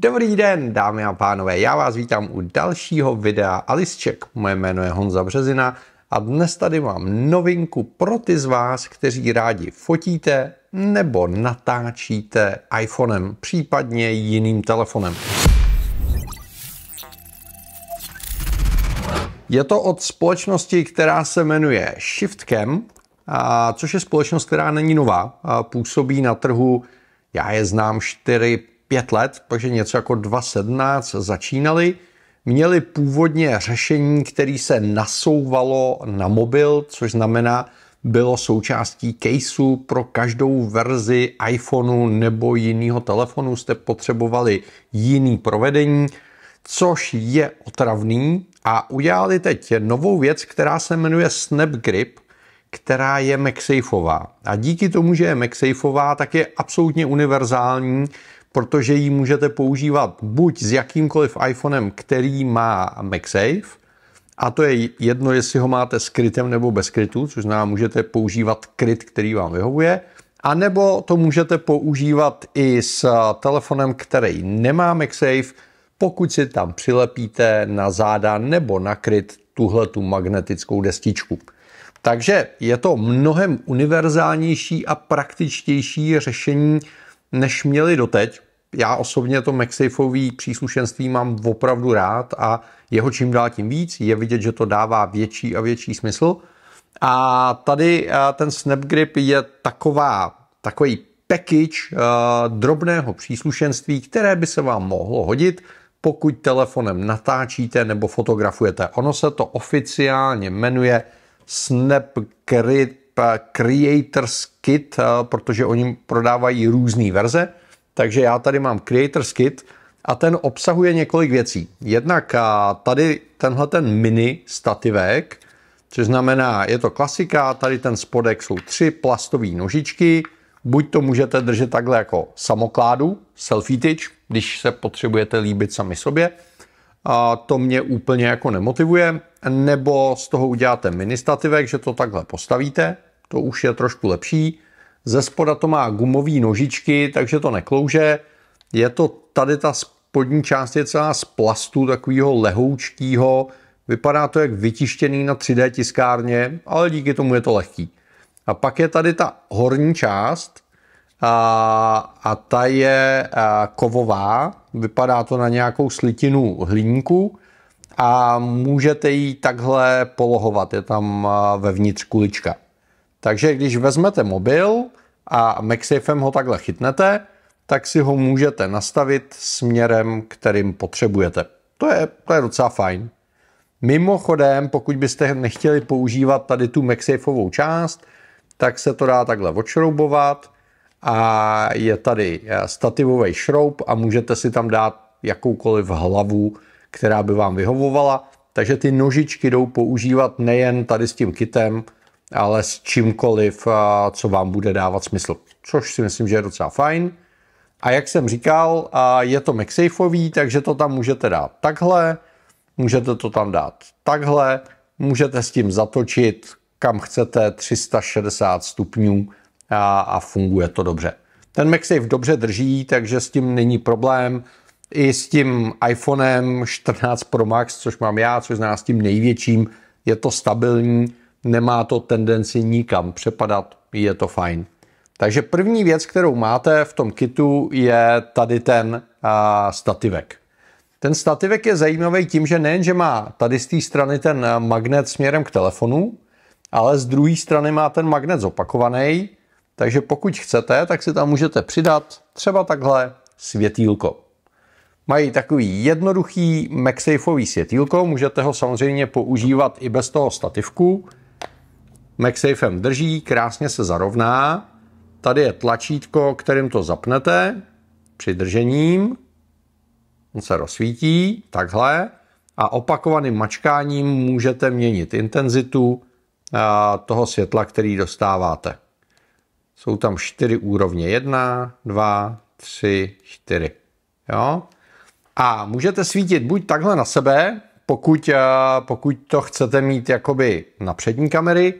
Dobrý den, dámy a pánové, já vás vítám u dalšího videa Alisček. Moje jméno je Honza Březina a dnes tady mám novinku pro ty z vás, kteří rádi fotíte nebo natáčíte iPhonem, případně jiným telefonem. Je to od společnosti, která se jmenuje ShiftCam, což je společnost, která není nová. Působí na trhu, já je znám 4, pět let, takže něco jako 2017 začínali, měli původně řešení, které se nasouvalo na mobil, což znamená, bylo součástí caseu pro každou verzi iPhoneu nebo jiného telefonu, jste potřebovali jiný provedení, což je otravný a udělali teď novou věc, která se jmenuje Snap Grip, která je MagSafeová. A díky tomu, že je MagSafeová, tak je absolutně univerzální, protože ji můžete používat buď s jakýmkoliv iPhonem, který má MagSafe, a to je jedno, jestli ho máte s krytem nebo bez krytu, což znamená, můžete používat kryt, který vám vyhovuje, a nebo to můžete používat i s telefonem, který nemá MagSafe, pokud si tam přilepíte na záda nebo na kryt tuhle tu magnetickou destičku. Takže je to mnohem univerzálnější a praktičtější řešení, než měli doteď, já osobně to MagSafeový příslušenství mám opravdu rád a jeho čím dál tím víc. Je vidět, že to dává větší a větší smysl. A tady ten Snap Grip je taková, takový package eh, drobného příslušenství, které by se vám mohlo hodit, pokud telefonem natáčíte nebo fotografujete. Ono se to oficiálně jmenuje Snap Grip Creators Kit, eh, protože oni prodávají různé verze takže já tady mám Creators Kit a ten obsahuje několik věcí. Jednak tady tenhle ten mini stativek, což znamená, je to klasika, tady ten spodek jsou tři plastové nožičky, buď to můžete držet takhle jako samokládu, selfie tyč, když se potřebujete líbit sami sobě, a to mě úplně jako nemotivuje, nebo z toho uděláte mini stativek, že to takhle postavíte, to už je trošku lepší, ze spoda to má gumové nožičky, takže to neklouže. Je to tady ta spodní část je celá z plastu, takového lehoučkýho. Vypadá to jak vytištěný na 3D tiskárně, ale díky tomu je to lehký. A pak je tady ta horní část a, a ta je a, kovová. Vypadá to na nějakou slitinu hliníku a můžete ji takhle polohovat. Je tam vnitř kulička. Takže když vezmete mobil a MagSafem ho takhle chytnete, tak si ho můžete nastavit směrem, kterým potřebujete. To je, to je docela fajn. Mimochodem, pokud byste nechtěli používat tady tu MagSafeovou část, tak se to dá takhle odšroubovat a je tady eh, stativový šroub a můžete si tam dát jakoukoliv hlavu, která by vám vyhovovala. Takže ty nožičky jdou používat nejen tady s tím kitem, ale s čímkoliv, co vám bude dávat smysl, což si myslím, že je docela fajn. A jak jsem říkal, je to MagSafeový, takže to tam můžete dát takhle, můžete to tam dát takhle, můžete s tím zatočit kam chcete 360 stupňů a, a funguje to dobře. Ten MagSafe dobře drží, takže s tím není problém. I s tím iPhonem 14 Pro Max, což mám já, což znamená s tím největším, je to stabilní nemá to tendenci nikam přepadat, je to fajn. Takže první věc, kterou máte v tom kitu, je tady ten a, stativek. Ten stativek je zajímavý tím, že nejenže má tady z té strany ten magnet směrem k telefonu, ale z druhé strany má ten magnet zopakovaný, takže pokud chcete, tak si tam můžete přidat třeba takhle světýlko. Mají takový jednoduchý MagSafeový světýlko, můžete ho samozřejmě používat i bez toho stativku, MagSafem drží, krásně se zarovná. Tady je tlačítko, kterým to zapnete držením. On se rozsvítí takhle a opakovaným mačkáním můžete měnit intenzitu eh, toho světla, který dostáváte. Jsou tam čtyři úrovně. Jedna, dva, tři, čtyři. Jo? A můžete svítit buď takhle na sebe, pokud, eh, pokud to chcete mít jakoby na přední kamery,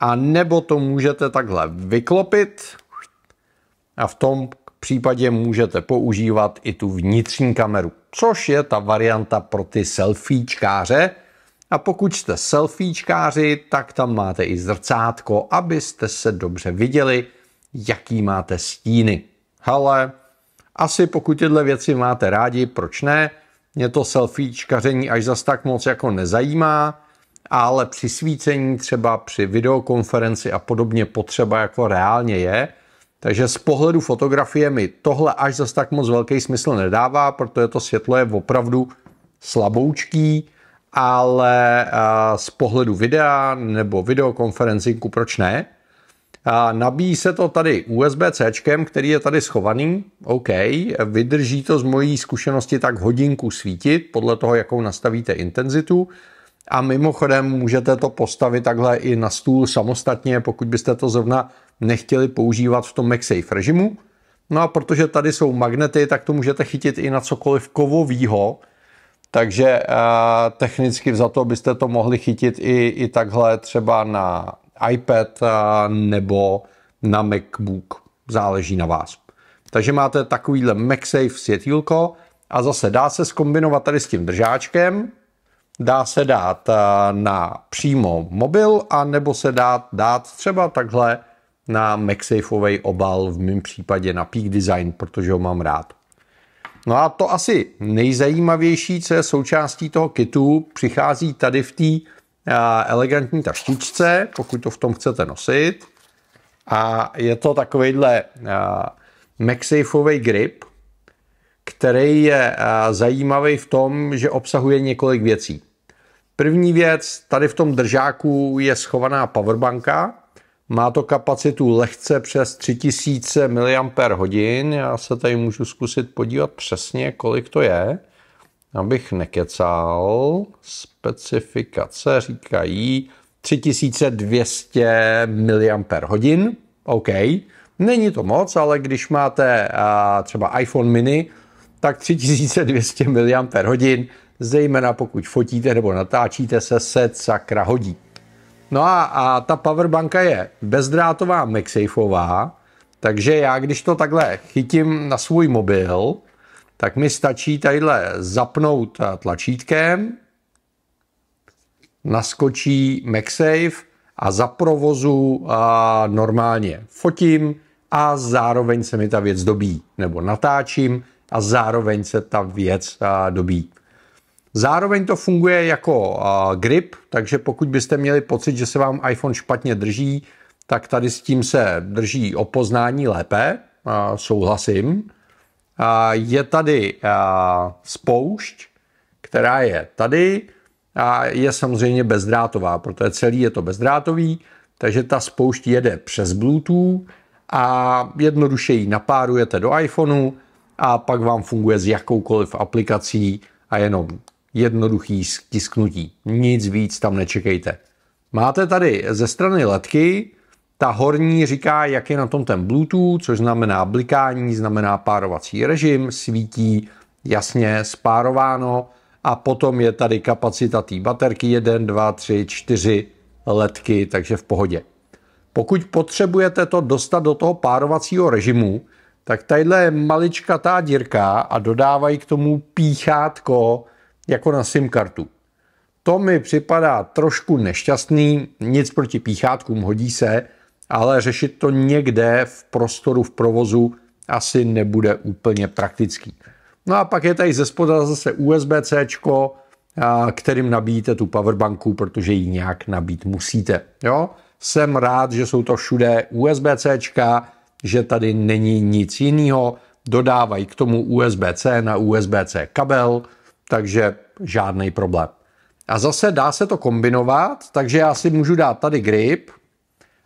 a nebo to můžete takhle vyklopit a v tom případě můžete používat i tu vnitřní kameru, což je ta varianta pro ty selfiečkáře. A pokud jste selfiečkáři, tak tam máte i zrcátko, abyste se dobře viděli, jaký máte stíny. Hele, asi pokud tyhle věci máte rádi, proč ne? Mě to selfiečkaření až zas tak moc jako nezajímá, ale při svícení, třeba při videokonferenci a podobně potřeba jako reálně je. Takže z pohledu fotografie mi tohle až zas tak moc velký smysl nedává, protože to světlo je opravdu slaboučký, ale z pohledu videa nebo videokonferencinku proč ne? Nabíjí se to tady USB-C, který je tady schovaný. OK, vydrží to z mojí zkušenosti tak hodinku svítit, podle toho, jakou nastavíte intenzitu. A mimochodem můžete to postavit takhle i na stůl samostatně, pokud byste to zrovna nechtěli používat v tom MagSafe režimu. No a protože tady jsou magnety, tak to můžete chytit i na cokoliv kovovýho, takže eh, technicky za to byste to mohli chytit i, i takhle třeba na iPad a, eh, nebo na MacBook, záleží na vás. Takže máte takovýhle MagSafe světílko a zase dá se skombinovat tady s tím držáčkem, Dá se dát eh, na přímo mobil a nebo se dá dát třeba takhle na MagSafeový obal, v mém případě na Peak Design, protože ho mám rád. No a to asi nejzajímavější, co je součástí toho kitu, přichází tady v té eh, elegantní taštičce, pokud to v tom chcete nosit. A je to takovejhle eh, MagSafeový grip, který je eh, zajímavý v tom, že obsahuje několik věcí. První věc, tady v tom držáku je schovaná powerbanka, má to kapacitu lehce přes 3000 mAh. Já se tady můžu zkusit podívat přesně, kolik to je, abych nekecal. Specifikace říkají 3200 mAh. OK, není to moc, ale když máte eh, třeba iPhone mini, tak 3200 mAh, zejména pokud fotíte nebo natáčíte se, se sakra hodí. No a, a ta powerbanka je bezdrátová MagSafeová, takže já, když to takhle chytím na svůj mobil, tak mi stačí tadyhle zapnout tlačítkem, naskočí MagSafe a zaprovozu a normálně fotím a zároveň se mi ta věc dobí, nebo natáčím a zároveň se ta věc dobí. Zároveň to funguje jako grip, takže pokud byste měli pocit, že se vám iPhone špatně drží, tak tady s tím se drží opoznání lépe, souhlasím. Je tady spoušť, která je tady a je samozřejmě bezdrátová, protože celý je to bezdrátový, takže ta spoušť jede přes Bluetooth a jednoduše ji napárujete do iPhoneu a pak vám funguje s jakoukoliv aplikací a jenom jednoduchý stisknutí. Nic víc tam nečekejte. Máte tady ze strany letky, ta horní říká, jak je na tom ten Bluetooth, což znamená blikání, znamená párovací režim, svítí jasně spárováno a potom je tady kapacita té baterky 1, 2, 3, 4 letky, takže v pohodě. Pokud potřebujete to dostat do toho párovacího režimu, tak tadyhle je maličkatá dírka a dodávají k tomu píchátko jako na SIM kartu. To mi připadá trošku nešťastný, nic proti píchátkům hodí se, ale řešit to někde v prostoru, v provozu asi nebude úplně praktický. No a pak je tady ze spoda zase USB-C, kterým nabíjíte tu powerbanku, protože ji nějak nabít musíte. Jo? Jsem rád, že jsou to všude USB-C, že tady není nic jiného. Dodávají k tomu USB-C na USB-C kabel, takže žádný problém. A zase dá se to kombinovat, takže já si můžu dát tady grip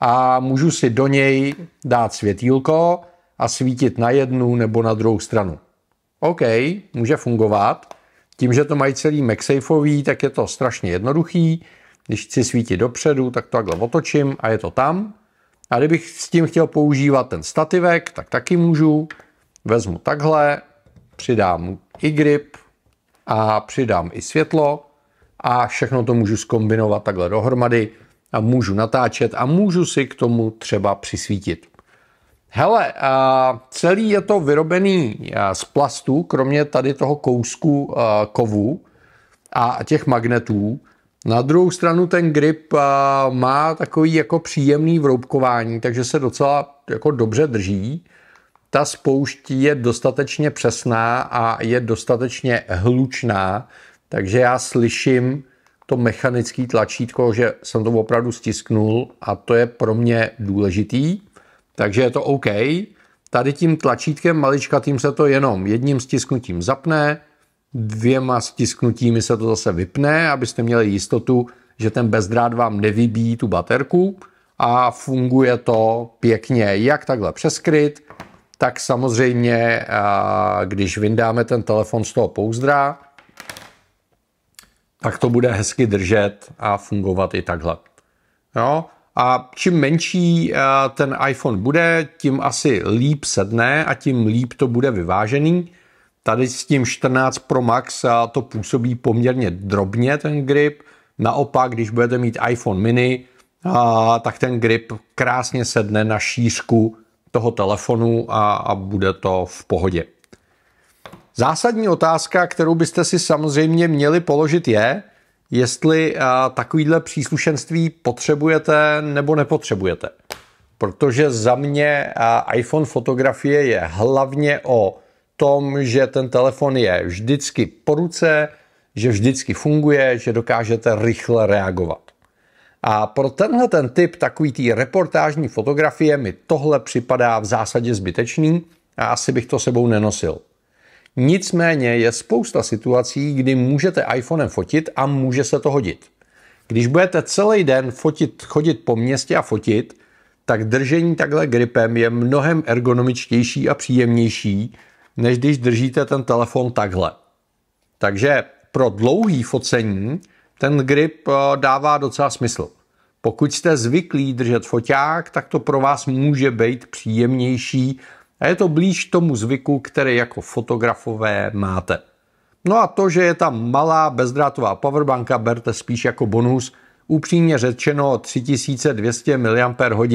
a můžu si do něj dát světílko a svítit na jednu nebo na druhou stranu. OK, může fungovat. Tím, že to mají celý MagSafeový, tak je to strašně jednoduchý. Když chci svítit dopředu, tak to takhle otočím a je to tam. A kdybych s tím chtěl používat ten stativek, tak taky můžu. Vezmu takhle, přidám i grip a přidám i světlo a všechno to můžu skombinovat takhle dohromady a můžu natáčet a můžu si k tomu třeba přisvítit. Hele, a celý je to vyrobený z plastu, kromě tady toho kousku kovu a těch magnetů. Na druhou stranu ten grip má takový jako příjemný vroubkování, takže se docela jako dobře drží. Ta spoušť je dostatečně přesná a je dostatečně hlučná, takže já slyším to mechanické tlačítko, že jsem to opravdu stisknul a to je pro mě důležitý, takže je to OK. Tady tím tlačítkem maličkatým se to jenom jedním stisknutím zapne, dvěma stisknutími se to zase vypne, abyste měli jistotu, že ten bezdrát vám nevybíjí tu baterku a funguje to pěkně jak takhle přeskryt, tak samozřejmě, když vyndáme ten telefon z toho pouzdra, tak to bude hezky držet a fungovat i takhle. Jo? A čím menší ten iPhone bude, tím asi líp sedne a tím líp to bude vyvážený. Tady s tím 14 Pro Max to působí poměrně drobně ten grip. Naopak, když budete mít iPhone mini, a, tak ten grip krásně sedne na šířku toho telefonu a, a bude to v pohodě. Zásadní otázka, kterou byste si samozřejmě měli položit, je, jestli a, takovýhle příslušenství potřebujete nebo nepotřebujete. Protože za mě a, iPhone fotografie je hlavně o tom, že ten telefon je vždycky po ruce, že vždycky funguje, že dokážete rychle reagovat. A pro tenhle ten typ takový tý reportážní fotografie mi tohle připadá v zásadě zbytečný a asi bych to sebou nenosil. Nicméně je spousta situací, kdy můžete iPhonem fotit a může se to hodit. Když budete celý den fotit, chodit po městě a fotit, tak držení takhle gripem je mnohem ergonomičtější a příjemnější, než když držíte ten telefon takhle. Takže pro dlouhý focení ten grip eh, dává docela smysl. Pokud jste zvyklí držet foťák, tak to pro vás může být příjemnější a je to blíž tomu zvyku, který jako fotografové máte. No a to, že je tam malá bezdrátová powerbanka, berte spíš jako bonus. Upřímně řečeno 3200 mAh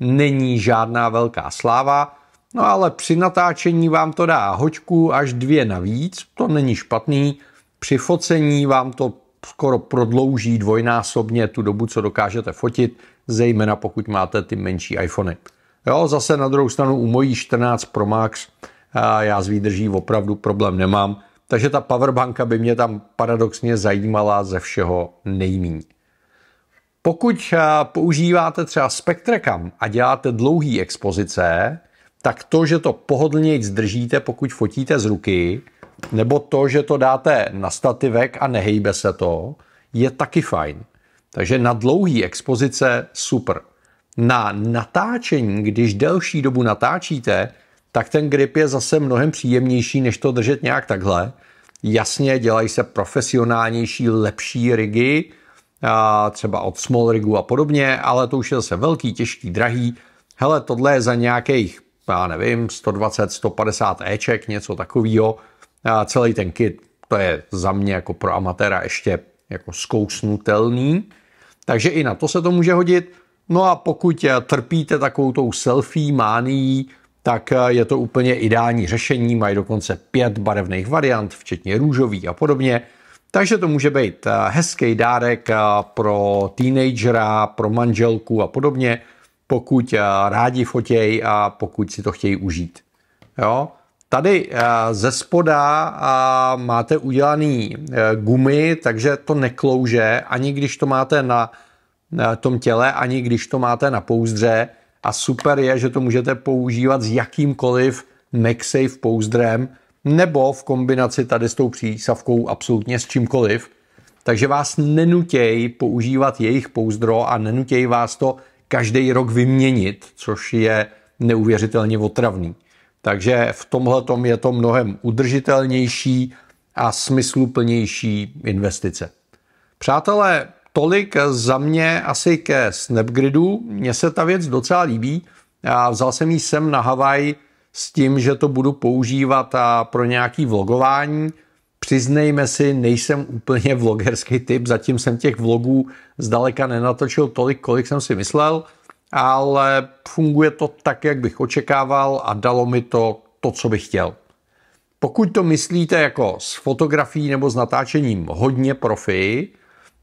není žádná velká sláva, No ale při natáčení vám to dá hoďku až dvě navíc, to není špatný. Při focení vám to skoro prodlouží dvojnásobně tu dobu, co dokážete fotit, zejména pokud máte ty menší iPhony. Jo, zase na druhou stranu u mojí 14 Pro Max já s výdrží opravdu problém nemám, takže ta powerbanka by mě tam paradoxně zajímala ze všeho nejméně. Pokud používáte třeba Spectrecam a děláte dlouhý expozice, tak to, že to pohodlněji zdržíte, pokud fotíte z ruky, nebo to, že to dáte na stativek a nehejbe se to, je taky fajn. Takže na dlouhý expozice super. Na natáčení, když delší dobu natáčíte, tak ten grip je zase mnohem příjemnější, než to držet nějak takhle. Jasně, dělají se profesionálnější, lepší rigy, a třeba od small rigu a podobně, ale to už je zase velký, těžký, drahý. Hele, tohle je za nějakých já nevím, 120, 150 Eček, něco takového. A celý ten kit, to je za mě jako pro amatéra ještě jako zkousnutelný. Takže i na to se to může hodit. No a pokud trpíte takovou tou selfie mánií, tak je to úplně ideální řešení. Mají dokonce pět barevných variant, včetně růžový a podobně. Takže to může být hezký dárek pro teenagera, pro manželku a podobně pokud eh, rádi fotějí a pokud si to chtějí užít. Jo? Tady eh, ze spoda eh, máte udělaný gumy, takže to neklouže, ani když to máte na tom těle, ani když to máte na pouzdře. A super je, že to můžete používat s jakýmkoliv MagSafe pouzdrem nebo v kombinaci tady s tou přísavkou absolutně s čímkoliv. Takže vás nenutěj používat jejich pouzdro a nenutěj vás to každý rok vyměnit, což je neuvěřitelně otravný. Takže v tomhle je to mnohem udržitelnější a smysluplnější investice. Přátelé, tolik za mě asi ke Snapgridu. Mně se ta věc docela líbí. Já vzal jsem ji sem na Havaj s tím, že to budu používat pro nějaký vlogování – Přiznejme si, nejsem úplně vlogerský typ, zatím jsem těch vlogů zdaleka nenatočil tolik, kolik jsem si myslel, ale funguje to tak, jak bych očekával a dalo mi to to, co bych chtěl. Pokud to myslíte jako s fotografií nebo s natáčením hodně profi,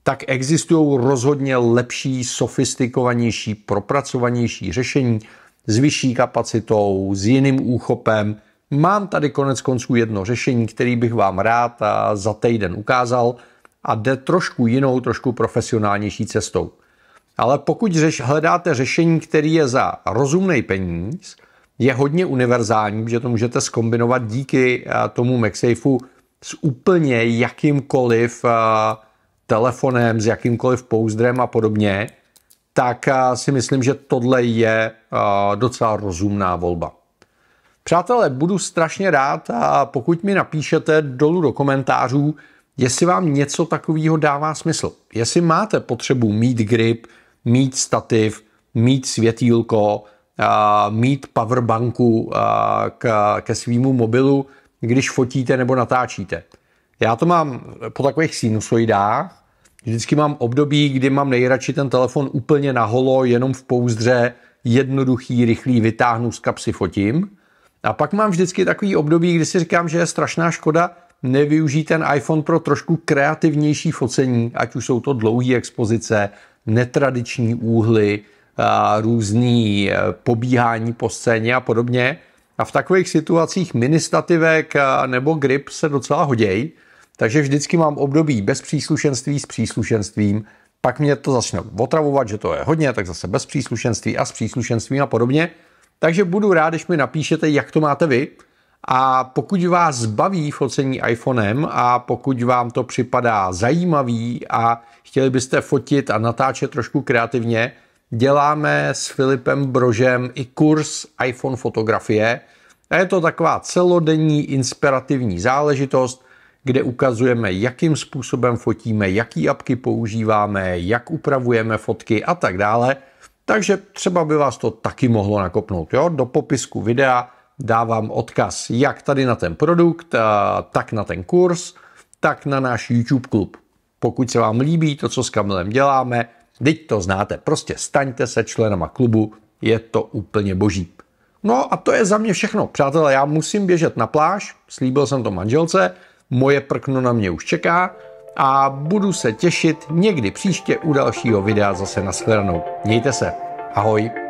tak existují rozhodně lepší, sofistikovanější, propracovanější řešení s vyšší kapacitou, s jiným úchopem, Mám tady konec konců jedno řešení, který bych vám rád za týden ukázal a jde trošku jinou, trošku profesionálnější cestou. Ale pokud řeš, hledáte řešení, který je za rozumný peníz, je hodně univerzální, že to můžete skombinovat díky eh, tomu MagSafeu s úplně jakýmkoliv eh, telefonem, s jakýmkoliv pouzdrem a podobně, tak eh, si myslím, že tohle je docela rozumná volba. Přátelé, budu strašně rád a pokud mi napíšete dolů do komentářů, jestli vám něco takového dává smysl. Jestli máte potřebu mít grip, mít stativ, mít světýlko, mít powerbanku ke svýmu mobilu, když fotíte nebo natáčíte. Já to mám po takových sinusoidách. Vždycky mám období, kdy mám nejradši ten telefon úplně naholo, jenom v pouzdře, jednoduchý, rychlý, vytáhnu z kapsy, fotím – a pak mám vždycky takový období, kdy si říkám, že je strašná škoda nevyužít ten iPhone pro trošku kreativnější focení, ať už jsou to dlouhé expozice, netradiční úhly, různý e, pobíhání po scéně a podobně. A v takových situacích ministativek e, nebo grip se docela hodějí, takže vždycky mám období bez příslušenství s příslušenstvím, pak mě to začne otravovat, že to je hodně, tak zase bez příslušenství a s příslušenstvím a podobně. Takže budu rád, když mi napíšete, jak to máte vy. A pokud vás baví focení iPhonem a pokud vám to připadá zajímavý a chtěli byste fotit a natáčet trošku kreativně, děláme s Filipem Brožem i kurz iPhone fotografie. A je to taková celodenní inspirativní záležitost, kde ukazujeme, jakým způsobem fotíme, jaký apky používáme, jak upravujeme fotky a tak dále – takže třeba by vás to taky mohlo nakopnout. Jo? Do popisku videa dávám odkaz jak tady na ten produkt, tak na ten kurz, tak na náš YouTube klub. Pokud se vám líbí to, co s Kamilem děláme, teď to znáte, prostě staňte se členama klubu, je to úplně boží. No a to je za mě všechno. Přátelé, já musím běžet na pláž, slíbil jsem to manželce, moje prkno na mě už čeká, a budu se těšit někdy příště u dalšího videa zase na shledanou. Mějte se, ahoj!